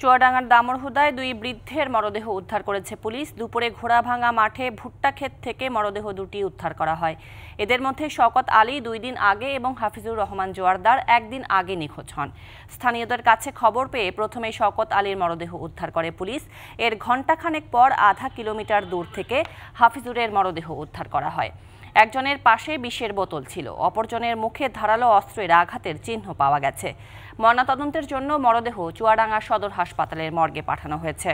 চুয়াডাঙ্গার দামরহুদায় দুই বৃদ্ধের মরদেহ উদ্ধার করেছে পুলিশ দুপুরে ঘোড়াভাঙা মাঠে ভুট্টা ক্ষেত থেকে মরদেহ দুটি উদ্ধার করা হয় এদের মধ্যে শকত আলী দুই দিন আগে এবং হাফিজুর রহমান জোয়ারদার একদিন আগে নিখোঁজ হন স্থানীয়দের কাছে খবর পেয়ে প্রথমে শকত আলীর মরদেহ উদ্ধার করে পুলিশ এর ঘণ্টাখানেক পর আধা কিলোমিটার দূর থেকে হাফিজুরের মরদেহ উদ্ধার করা হয় একজনের পাশে বিষের বোতল ছিল অপরজনের মুখে ধারালো অস্ত্রের আঘাতের চিহ্ন পাওয়া গেছে ময়নাতদন্তের জন্য মরদেহ চুয়াডাঙ্গা সদর হাসপাতালের মর্গে পাঠানো হয়েছে